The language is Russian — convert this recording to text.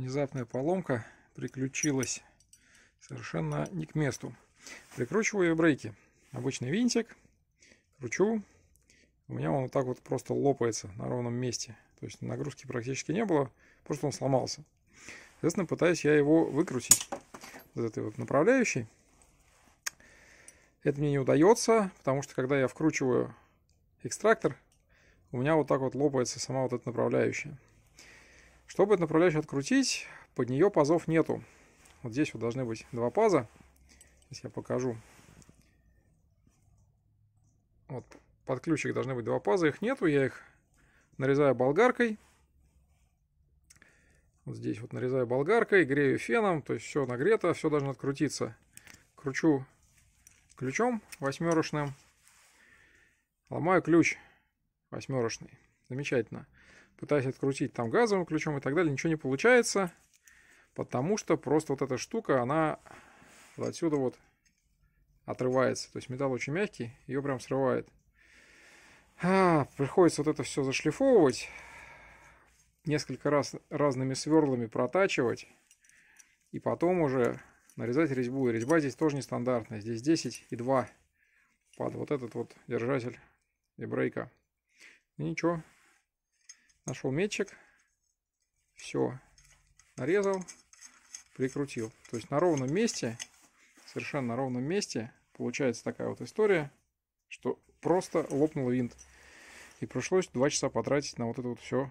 внезапная поломка приключилась совершенно не к месту. Прикручиваю брейки. Обычный винтик, кручу. У меня он вот так вот просто лопается на ровном месте. То есть нагрузки практически не было, просто он сломался. Соответственно, пытаюсь я его выкрутить. Вот этой вот направляющей. Это мне не удается, потому что когда я вкручиваю экстрактор, у меня вот так вот лопается сама вот эта направляющая. Чтобы этот направляющий открутить, под нее пазов нету. Вот здесь вот должны быть два паза. Сейчас я покажу. Вот под ключик должны быть два паза. Их нету, я их нарезаю болгаркой. Вот здесь вот нарезаю болгаркой, грею феном, то есть все нагрето, все должно открутиться. Кручу ключом восьмерочным, ломаю ключ восьмерочный. Замечательно пытаясь открутить там газовым ключом и так далее, ничего не получается, потому что просто вот эта штука, она вот отсюда вот отрывается. То есть металл очень мягкий, ее прям срывает. А, приходится вот это все зашлифовывать, несколько раз разными сверлами протачивать, и потом уже нарезать резьбу. И резьба здесь тоже нестандартная, здесь 10 и 2 под вот этот вот держатель и брейка. И ничего, Нашел метчик. Все. Нарезал. Прикрутил. То есть на ровном месте, совершенно на ровном месте, получается такая вот история, что просто лопнул винт. И пришлось 2 часа потратить на вот это вот все